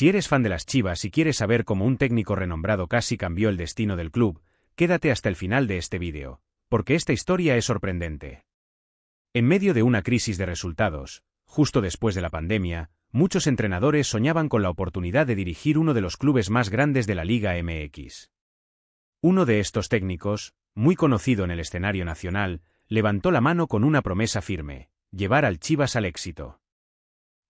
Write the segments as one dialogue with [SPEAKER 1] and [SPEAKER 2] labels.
[SPEAKER 1] Si eres fan de las Chivas y quieres saber cómo un técnico renombrado casi cambió el destino del club, quédate hasta el final de este vídeo, porque esta historia es sorprendente. En medio de una crisis de resultados, justo después de la pandemia, muchos entrenadores soñaban con la oportunidad de dirigir uno de los clubes más grandes de la Liga MX. Uno de estos técnicos, muy conocido en el escenario nacional, levantó la mano con una promesa firme, llevar al Chivas al éxito.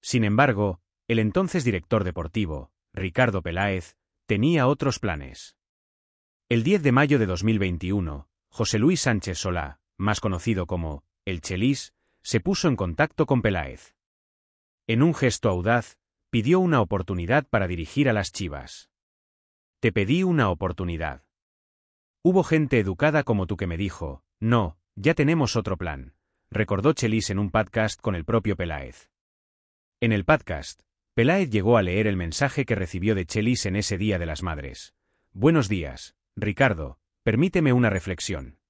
[SPEAKER 1] Sin embargo, el entonces director deportivo, Ricardo Peláez, tenía otros planes. El 10 de mayo de 2021, José Luis Sánchez Solá, más conocido como El Chelis, se puso en contacto con Peláez. En un gesto audaz, pidió una oportunidad para dirigir a las Chivas. Te pedí una oportunidad. Hubo gente educada como tú que me dijo, no, ya tenemos otro plan, recordó Chelis en un podcast con el propio Peláez. En el podcast, Peláez llegó a leer el mensaje que recibió de Chelis en ese Día de las Madres. Buenos días, Ricardo, permíteme una reflexión.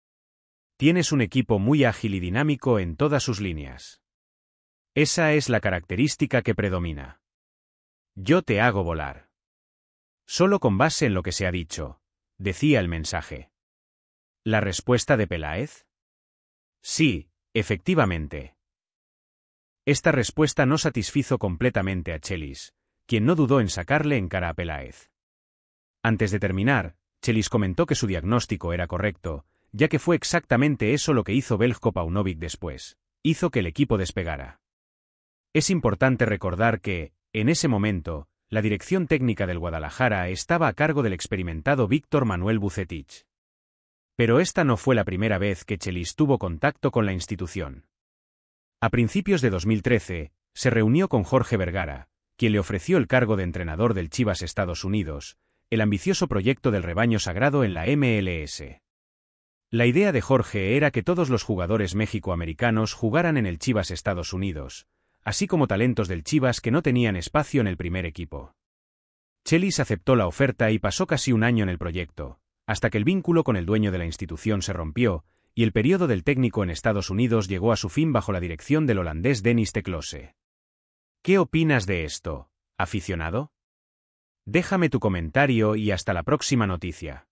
[SPEAKER 1] Tienes un equipo muy ágil y dinámico en todas sus líneas. Esa es la característica que predomina. Yo te hago volar. Solo con base en lo que se ha dicho, decía el mensaje. ¿La respuesta de Peláez? Sí, efectivamente. Esta respuesta no satisfizo completamente a Chelis, quien no dudó en sacarle en cara a Peláez. Antes de terminar, Chelis comentó que su diagnóstico era correcto, ya que fue exactamente eso lo que hizo Beljko Paunovic después. Hizo que el equipo despegara. Es importante recordar que, en ese momento, la dirección técnica del Guadalajara estaba a cargo del experimentado Víctor Manuel Bucetich. Pero esta no fue la primera vez que Chelis tuvo contacto con la institución. A principios de 2013, se reunió con Jorge Vergara, quien le ofreció el cargo de entrenador del Chivas Estados Unidos, el ambicioso proyecto del rebaño sagrado en la MLS. La idea de Jorge era que todos los jugadores mexicoamericanos jugaran en el Chivas Estados Unidos, así como talentos del Chivas que no tenían espacio en el primer equipo. Chelis aceptó la oferta y pasó casi un año en el proyecto, hasta que el vínculo con el dueño de la institución se rompió y el periodo del técnico en Estados Unidos llegó a su fin bajo la dirección del holandés Dennis Teclose. ¿Qué opinas de esto, aficionado? Déjame tu comentario y hasta la próxima noticia.